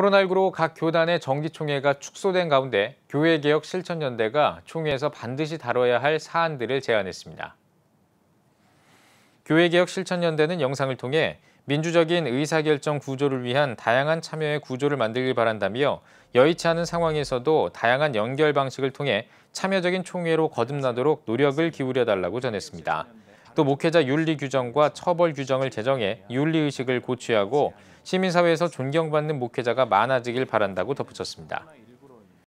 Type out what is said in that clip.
코로나19로 각 교단의 정기총회가 축소된 가운데 교회개혁 실천연대가 총회에서 반드시 다뤄야 할 사안들을 제안했습니다. 교회개혁 실천연대는 영상을 통해 민주적인 의사결정 구조를 위한 다양한 참여의 구조를 만들길 바란다며 여의치 않은 상황에서도 다양한 연결 방식을 통해 참여적인 총회로 거듭나도록 노력을 기울여달라고 전했습니다. 또 목회자 윤리 규정과 처벌 규정을 제정해 윤리의식을 고취하고 시민사회에서 존경받는 목회자가 많아지길 바란다고 덧붙였습니다.